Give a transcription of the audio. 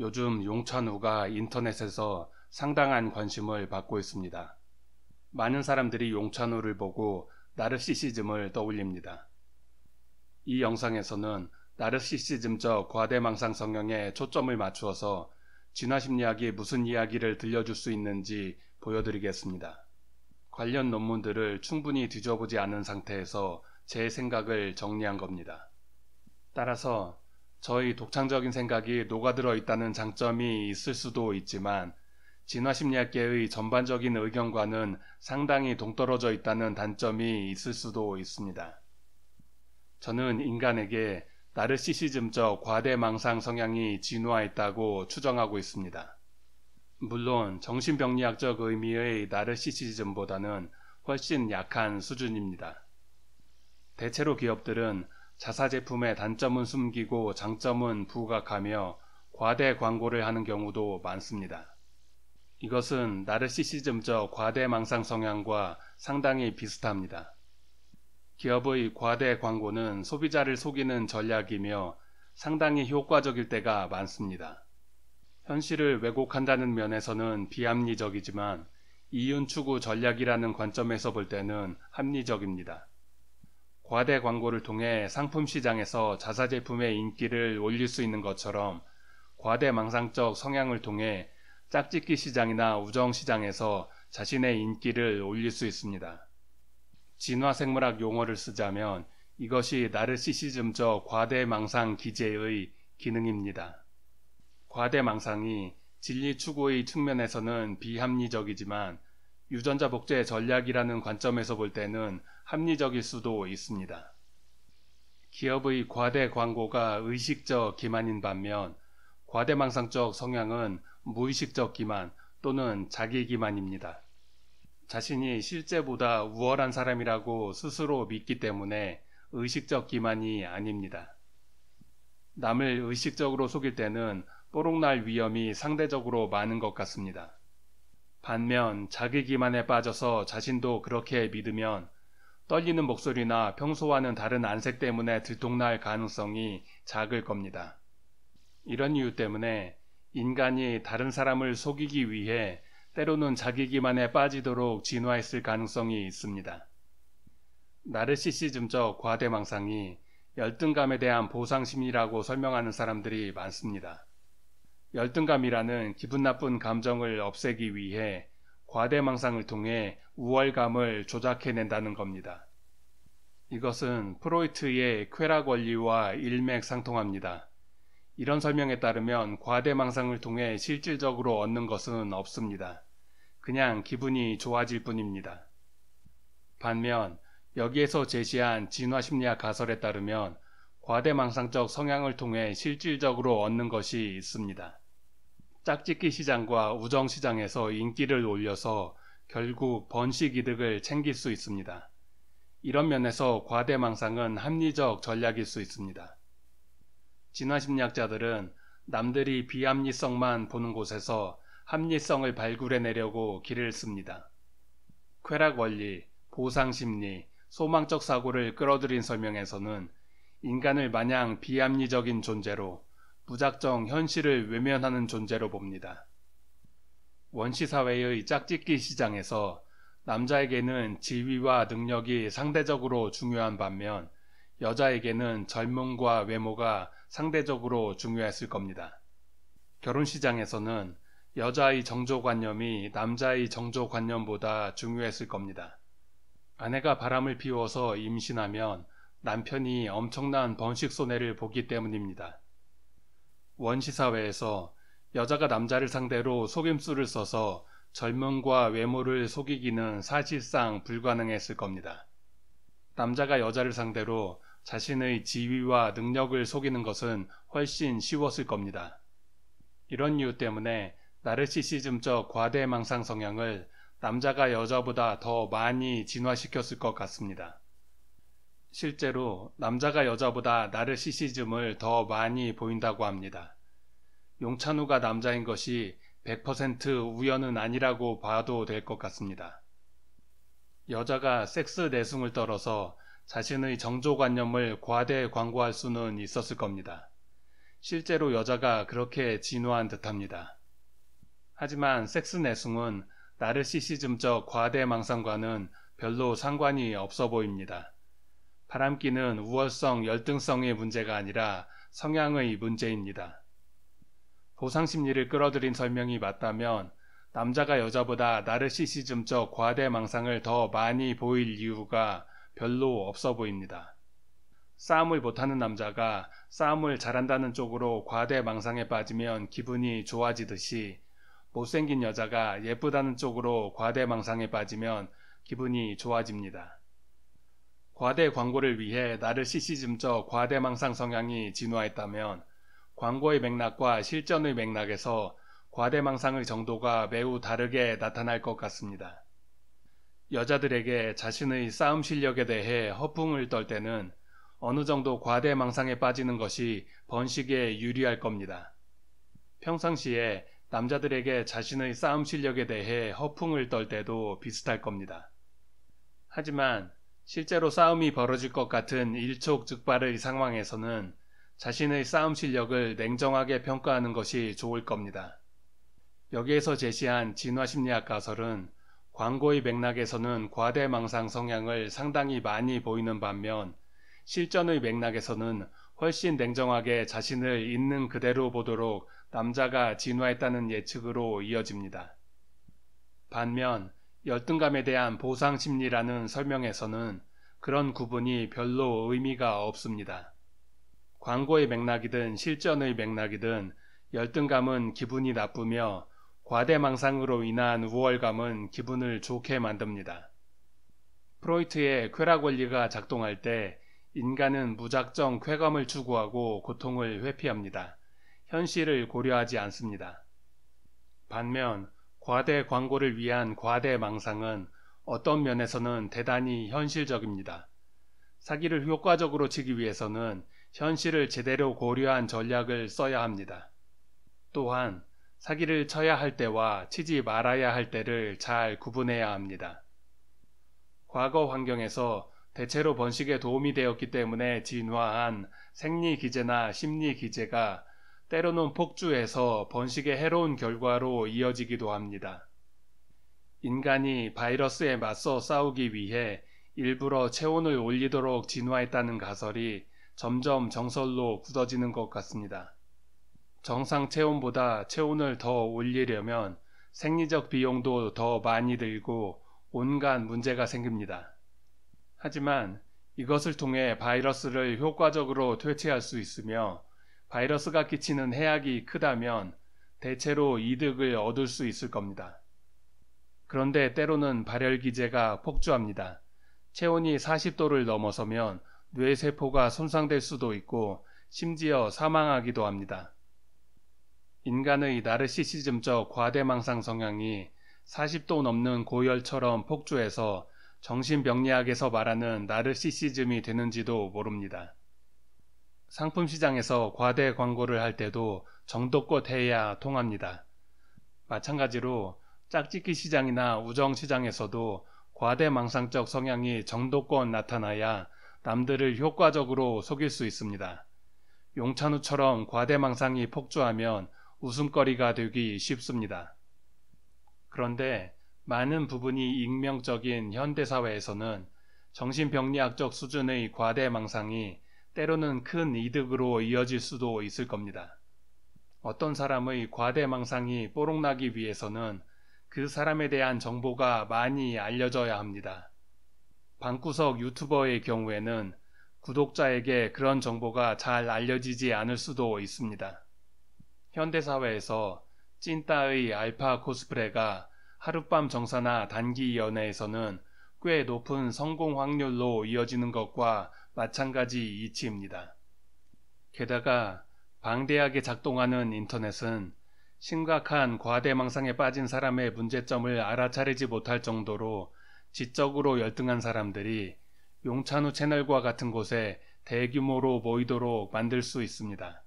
요즘 용천우가 인터넷에서 상당한 관심을 받고 있습니다. 많은 사람들이 용천우를 보고 나르시시즘을 떠올립니다. 이 영상에서는 나르시시즘적 과대망상 성형에 초점을 맞추어서 진화심리학이 무슨 이야기를 들려줄 수 있는지 보여드리겠습니다. 관련 논문들을 충분히 뒤져보지 않은 상태에서 제 생각을 정리한 겁니다. 따라서 저희 독창적인 생각이 녹아들어 있다는 장점이 있을 수도 있지만 진화심리학계의 전반적인 의견과는 상당히 동떨어져 있다는 단점이 있을 수도 있습니다. 저는 인간에게 나르시시즘적 과대망상 성향이 진화했다고 추정하고 있습니다. 물론 정신병리학적 의미의 나르시시즘보다는 훨씬 약한 수준입니다. 대체로 기업들은 자사 제품의 단점은 숨기고 장점은 부각하며 과대 광고를 하는 경우도 많습니다. 이것은 나르시시즘적 과대 망상 성향과 상당히 비슷합니다. 기업의 과대 광고는 소비자를 속이는 전략이며 상당히 효과적일 때가 많습니다. 현실을 왜곡한다는 면에서는 비합리적이지만 이윤 추구 전략이라는 관점에서 볼 때는 합리적입니다. 과대 광고를 통해 상품 시장에서 자사 제품의 인기를 올릴 수 있는 것처럼 과대 망상적 성향을 통해 짝짓기 시장이나 우정 시장에서 자신의 인기를 올릴 수 있습니다. 진화생물학 용어를 쓰자면 이것이 나르시시즘적 과대망상 기제의 기능입니다. 과대망상이 진리 추구의 측면에서는 비합리적이지만 유전자 복제의 전략이라는 관점에서 볼 때는 합리적일 수도 있습니다. 기업의 과대 광고가 의식적 기만인 반면 과대망상적 성향은 무의식적 기만 또는 자기 기만입니다. 자신이 실제보다 우월한 사람이라고 스스로 믿기 때문에 의식적 기만이 아닙니다. 남을 의식적으로 속일 때는 뽀록날 위험이 상대적으로 많은 것 같습니다. 반면 자기 기만에 빠져서 자신도 그렇게 믿으면 떨리는 목소리나 평소와는 다른 안색 때문에 들통날 가능성이 작을 겁니다. 이런 이유 때문에 인간이 다른 사람을 속이기 위해 때로는 자기 기만에 빠지도록 진화했을 가능성이 있습니다. 나르시시즘적 과대망상이 열등감에 대한 보상심리라고 설명하는 사람들이 많습니다. 열등감이라는 기분 나쁜 감정을 없애기 위해 과대망상을 통해 우월감을 조작해낸다는 겁니다. 이것은 프로이트의 쾌락 원리와 일맥상통합니다. 이런 설명에 따르면 과대망상을 통해 실질적으로 얻는 것은 없습니다. 그냥 기분이 좋아질 뿐입니다. 반면 여기에서 제시한 진화심리학 가설에 따르면 과대망상적 성향을 통해 실질적으로 얻는 것이 있습니다. 짝짓기 시장과 우정 시장에서 인기를 올려서 결국 번식 이득을 챙길 수 있습니다. 이런 면에서 과대망상은 합리적 전략일 수 있습니다. 진화 심리학자들은 남들이 비합리성만 보는 곳에서 합리성을 발굴해내려고 길을 씁니다. 쾌락 원리, 보상 심리, 소망적 사고를 끌어들인 설명에서는 인간을 마냥 비합리적인 존재로 무작정 현실을 외면하는 존재로 봅니다. 원시 사회의 짝짓기 시장에서 남자에게는 지위와 능력이 상대적으로 중요한 반면 여자에게는 젊음과 외모가 상대적으로 중요했을 겁니다. 결혼 시장에서는 여자의 정조관념이 남자의 정조관념보다 중요했을 겁니다. 아내가 바람을 피워서 임신하면 남편이 엄청난 번식 손해를 보기 때문입니다. 원시사회에서 여자가 남자를 상대로 속임수를 써서 젊음과 외모를 속이기는 사실상 불가능했을 겁니다. 남자가 여자를 상대로 자신의 지위와 능력을 속이는 것은 훨씬 쉬웠을 겁니다. 이런 이유 때문에 나르시시즘적 과대망상 성향을 남자가 여자보다 더 많이 진화시켰을 것 같습니다. 실제로 남자가 여자보다 나르시시즘을 더 많이 보인다고 합니다. 용찬우가 남자인 것이 100% 우연은 아니라고 봐도 될 것 같습니다. 여자가 섹스 내숭을 떨어서 자신의 정조관념을 과대 광고할 수는 있었을 겁니다. 실제로 여자가 그렇게 진화한 듯합니다. 하지만 섹스 내숭은 나르시시즘적 과대 망상과는 별로 상관이 없어 보입니다. 바람기는 우월성, 열등성의 문제가 아니라 성향의 문제입니다. 보상 심리를 끌어들인 설명이 맞다면 남자가 여자보다 나르시시즘적 과대망상을 더 많이 보일 이유가 별로 없어 보입니다. 싸움을 못하는 남자가 싸움을 잘한다는 쪽으로 과대망상에 빠지면 기분이 좋아지듯이 못생긴 여자가 예쁘다는 쪽으로 과대망상에 빠지면 기분이 좋아집니다. 과대 광고를 위해 나르시시즘적 과대망상 성향이 진화했다면 광고의 맥락과 실전의 맥락에서 과대망상의 정도가 매우 다르게 나타날 것 같습니다. 여자들에게 자신의 싸움 실력에 대해 허풍을 떨 때는 어느 정도 과대망상에 빠지는 것이 번식에 유리할 겁니다. 평상시에 남자들에게 자신의 싸움 실력에 대해 허풍을 떨 때도 비슷할 겁니다. 하지만 실제로 싸움이 벌어질 것 같은 일촉즉발의 상황에서는 자신의 싸움 실력을 냉정하게 평가하는 것이 좋을 겁니다. 여기에서 제시한 진화심리학 가설은 광고의 맥락에서는 과대망상 성향을 상당히 많이 보이는 반면 실전의 맥락에서는 훨씬 냉정하게 자신을 있는 그대로 보도록 남자가 진화했다는 예측으로 이어집니다. 반면 열등감에 대한 보상 심리라는 설명에서는 그런 구분이 별로 의미가 없습니다. 광고의 맥락이든 실전의 맥락이든 열등감은 기분이 나쁘며 과대망상으로 인한 우월감은 기분을 좋게 만듭니다. 프로이트의 쾌락 원리가 작동할 때 인간은 무작정 쾌감을 추구하고 고통을 회피합니다. 현실을 고려하지 않습니다. 반면 과대 광고를 위한 과대 망상은 어떤 면에서는 대단히 현실적입니다. 사기를 효과적으로 치기 위해서는 현실을 제대로 고려한 전략을 써야 합니다. 또한 사기를 쳐야 할 때와 치지 말아야 할 때를 잘 구분해야 합니다. 과거 환경에서 대체로 번식에 도움이 되었기 때문에 진화한 생리 기제나 심리 기제가 때로는 폭주에서 번식의 해로운 결과로 이어지기도 합니다. 인간이 바이러스에 맞서 싸우기 위해 일부러 체온을 올리도록 진화했다는 가설이 점점 정설로 굳어지는 것 같습니다. 정상 체온보다 체온을 더 올리려면 생리적 비용도 더 많이 들고 온갖 문제가 생깁니다. 하지만 이것을 통해 바이러스를 효과적으로 퇴치할 수 있으며 바이러스가 끼치는 해악이 크다면 대체로 이득을 얻을 수 있을 겁니다. 그런데 때로는 발열기제가 폭주합니다. 체온이 40도를 넘어서면 뇌세포가 손상될 수도 있고 심지어 사망하기도 합니다. 인간의 나르시시즘적 과대망상 성향이 40도 넘는 고열처럼 폭주해서 정신병리학에서 말하는 나르시시즘이 되는지도 모릅니다. 상품 시장에서 과대 광고를 할 때도 정도껏 해야 통합니다. 마찬가지로 짝짓기 시장이나 우정 시장에서도 과대망상적 성향이 정도껏 나타나야 남들을 효과적으로 속일 수 있습니다. 용찬우처럼 과대망상이 폭주하면 웃음거리가 되기 쉽습니다. 그런데 많은 부분이 익명적인 현대사회에서는 정신병리학적 수준의 과대망상이 때로는 큰 이득으로 이어질 수도 있을 겁니다. 어떤 사람의 과대망상이 뽀록나기 위해서는 그 사람에 대한 정보가 많이 알려져야 합니다. 방구석 유튜버의 경우에는 구독자에게 그런 정보가 잘 알려지지 않을 수도 있습니다. 현대사회에서 찐따의 알파 코스프레가 하룻밤 정사나 단기 연애에서는 꽤 높은 성공 확률로 이어지는 것과 마찬가지 이치입니다. 게다가 방대하게 작동하는 인터넷은 심각한 과대망상에 빠진 사람의 문제점을 알아차리지 못할 정도로 지적으로 열등한 사람들이 용찬우 채널과 같은 곳에 대규모로 모이도록 만들 수 있습니다.